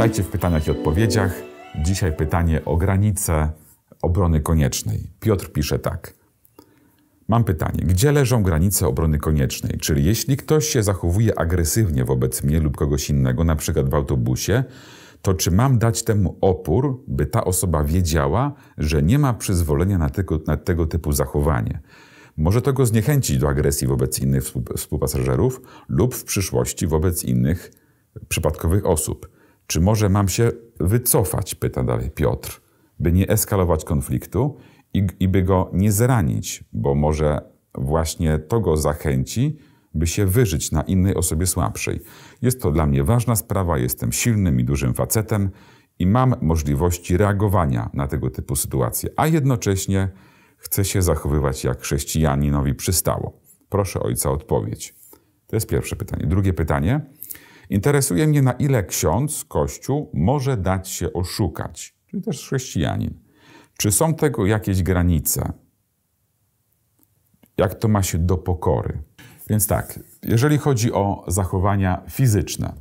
Witajcie w pytaniach i odpowiedziach. Dzisiaj pytanie o granice obrony koniecznej. Piotr pisze tak. Mam pytanie, gdzie leżą granice obrony koniecznej? Czyli jeśli ktoś się zachowuje agresywnie wobec mnie lub kogoś innego, na przykład w autobusie, to czy mam dać temu opór, by ta osoba wiedziała, że nie ma przyzwolenia na tego, na tego typu zachowanie? Może to go zniechęcić do agresji wobec innych współpasażerów lub w przyszłości wobec innych przypadkowych osób. Czy może mam się wycofać, pyta dalej Piotr, by nie eskalować konfliktu i, i by go nie zranić, bo może właśnie to go zachęci, by się wyżyć na innej osobie słabszej. Jest to dla mnie ważna sprawa, jestem silnym i dużym facetem i mam możliwości reagowania na tego typu sytuacje, a jednocześnie chcę się zachowywać jak chrześcijaninowi przystało. Proszę ojca o odpowiedź. To jest pierwsze pytanie. Drugie pytanie. Interesuje mnie, na ile ksiądz, kościół może dać się oszukać, czyli też chrześcijanin. Czy są tego jakieś granice? Jak to ma się do pokory? Więc tak, jeżeli chodzi o zachowania fizyczne,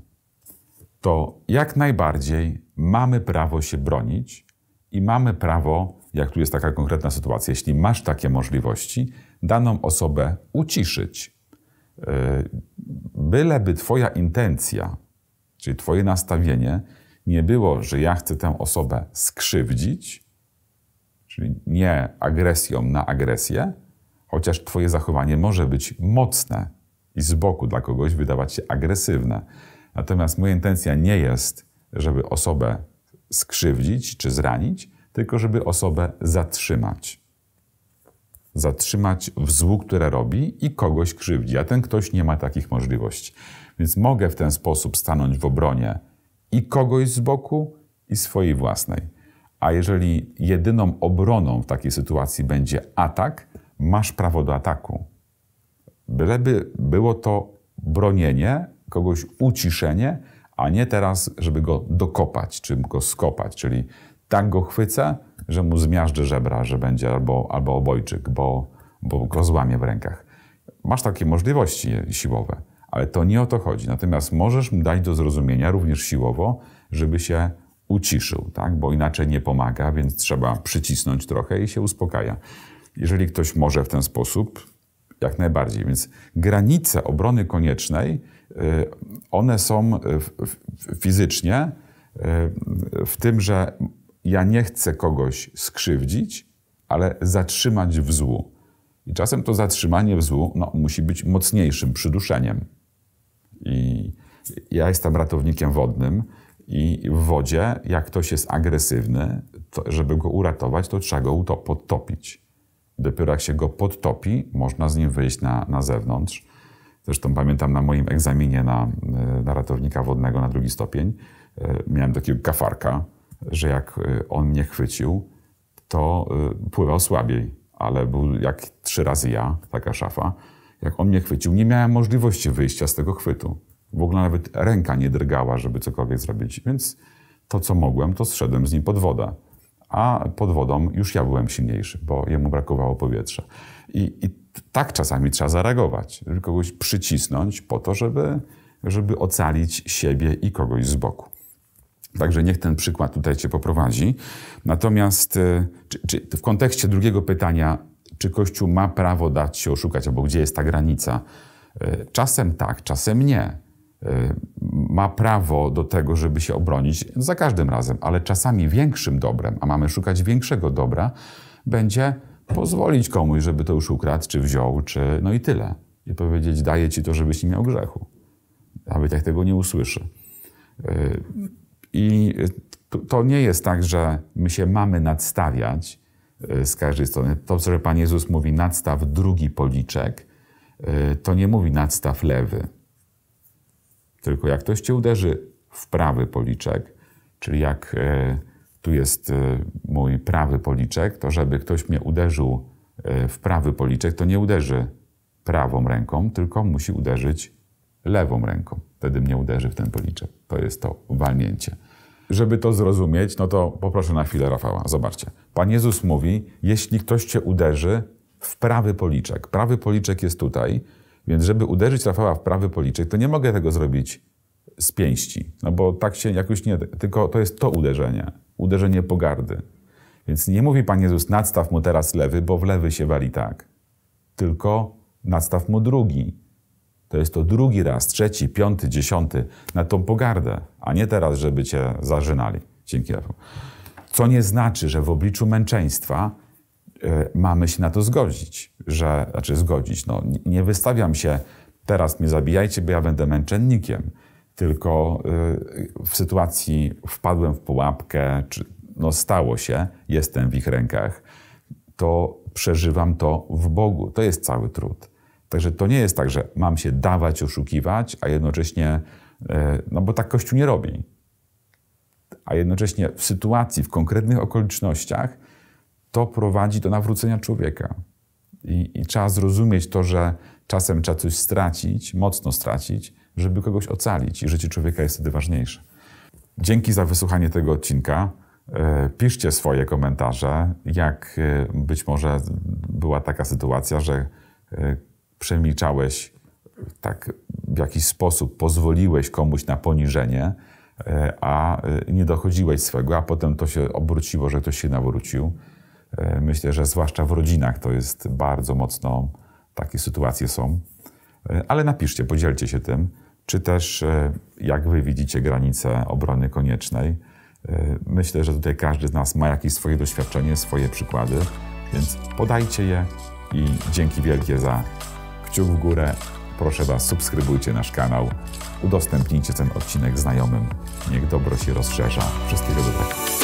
to jak najbardziej mamy prawo się bronić i mamy prawo, jak tu jest taka konkretna sytuacja, jeśli masz takie możliwości, daną osobę uciszyć, E, byleby Twoja intencja, czyli Twoje nastawienie, nie było, że ja chcę tę osobę skrzywdzić, czyli nie agresją na agresję, chociaż Twoje zachowanie może być mocne i z boku dla kogoś wydawać się agresywne. Natomiast moja intencja nie jest, żeby osobę skrzywdzić czy zranić, tylko żeby osobę zatrzymać zatrzymać w złu, które robi i kogoś krzywdzi, a ten ktoś nie ma takich możliwości. Więc mogę w ten sposób stanąć w obronie i kogoś z boku, i swojej własnej. A jeżeli jedyną obroną w takiej sytuacji będzie atak, masz prawo do ataku. Byleby było to bronienie, kogoś uciszenie, a nie teraz, żeby go dokopać, czy go skopać, czyli tak go chwycę, że mu zmiażdży żebra, że będzie albo, albo obojczyk, bo, bo go złamie w rękach. Masz takie możliwości siłowe, ale to nie o to chodzi. Natomiast możesz mu dać do zrozumienia również siłowo, żeby się uciszył, tak? bo inaczej nie pomaga, więc trzeba przycisnąć trochę i się uspokaja. Jeżeli ktoś może w ten sposób, jak najbardziej. Więc granice obrony koniecznej, y, one są y, fizycznie y, w tym, że ja nie chcę kogoś skrzywdzić, ale zatrzymać w złu. I czasem to zatrzymanie w złu no, musi być mocniejszym przyduszeniem. I ja jestem ratownikiem wodnym i w wodzie, jak ktoś jest agresywny, to, żeby go uratować, to trzeba go podtopić. Dopiero jak się go podtopi, można z nim wyjść na, na zewnątrz. Zresztą pamiętam na moim egzaminie na, na ratownika wodnego na drugi stopień, e, miałem takiego kafarka, że jak y, on mnie chwycił, to y, pływał słabiej, ale był jak trzy razy ja, taka szafa. Jak on mnie chwycił, nie miałem możliwości wyjścia z tego chwytu. W ogóle nawet ręka nie drgała, żeby cokolwiek zrobić, więc to, co mogłem, to zszedłem z nim pod wodę. A pod wodą już ja byłem silniejszy, bo jemu brakowało powietrza. I, i tak czasami trzeba zareagować, żeby kogoś przycisnąć po to, żeby, żeby ocalić siebie i kogoś z boku. Także niech ten przykład tutaj Cię poprowadzi. Natomiast e, czy, czy w kontekście drugiego pytania, czy Kościół ma prawo dać się oszukać, albo gdzie jest ta granica? E, czasem tak, czasem nie. E, ma prawo do tego, żeby się obronić za każdym razem, ale czasami większym dobrem, a mamy szukać większego dobra, będzie pozwolić komuś, żeby to już ukradł, czy wziął, czy no i tyle. I powiedzieć, daję ci to, żebyś nie miał grzechu. Nawet tak tego nie usłyszy. I to nie jest tak, że my się mamy nadstawiać y, z każdej strony. To, co Pan Jezus mówi, nadstaw drugi policzek, y, to nie mówi nadstaw lewy. Tylko jak ktoś cię uderzy w prawy policzek, czyli jak y, tu jest mój prawy policzek, to żeby ktoś mnie uderzył w prawy policzek, to nie uderzy prawą ręką, tylko musi uderzyć lewą ręką wtedy mnie uderzy w ten policzek. To jest to walnięcie. Żeby to zrozumieć, no to poproszę na chwilę Rafała. Zobaczcie. Pan Jezus mówi, jeśli ktoś cię uderzy w prawy policzek. Prawy policzek jest tutaj, więc żeby uderzyć Rafała w prawy policzek, to nie mogę tego zrobić z pięści, no bo tak się jakoś nie... Tylko to jest to uderzenie. Uderzenie pogardy. Więc nie mówi Pan Jezus, nadstaw mu teraz lewy, bo w lewy się wali tak. Tylko nadstaw mu drugi to jest to drugi raz, trzeci, piąty, dziesiąty na tą pogardę, a nie teraz, żeby cię zażynali. Dzięki, Rafał. Co nie znaczy, że w obliczu męczeństwa y, mamy się na to zgodzić, że, znaczy zgodzić, no nie wystawiam się, teraz mnie zabijajcie, bo ja będę męczennikiem, tylko y, w sytuacji wpadłem w pułapkę, czy, no stało się, jestem w ich rękach, to przeżywam to w Bogu. To jest cały trud. Także to nie jest tak, że mam się dawać oszukiwać, a jednocześnie, e, no bo tak Kościół nie robi. A jednocześnie w sytuacji, w konkretnych okolicznościach, to prowadzi do nawrócenia człowieka. I, I, trzeba zrozumieć to, że czasem trzeba coś stracić, mocno stracić, żeby kogoś ocalić, i życie człowieka jest wtedy ważniejsze. Dzięki za wysłuchanie tego odcinka. E, piszcie swoje komentarze, jak e, być może była taka sytuacja, że przemilczałeś tak w jakiś sposób, pozwoliłeś komuś na poniżenie, e, a e, nie dochodziłeś swego, a potem to się obróciło, że ktoś się nawrócił. E, myślę, że zwłaszcza w rodzinach to jest bardzo mocno, takie sytuacje są. Ale napiszcie, podzielcie się tym, czy też jak wy widzicie granice obrony koniecznej. Myślę, że tutaj każdy z nas ma jakieś swoje doświadczenie, swoje przykłady, więc podajcie je i dzięki wielkie za kciuk w górę. Proszę Was, subskrybujcie nasz kanał, udostępnijcie ten odcinek znajomym. Niech dobro się rozszerza. Wszystkiego dobrego.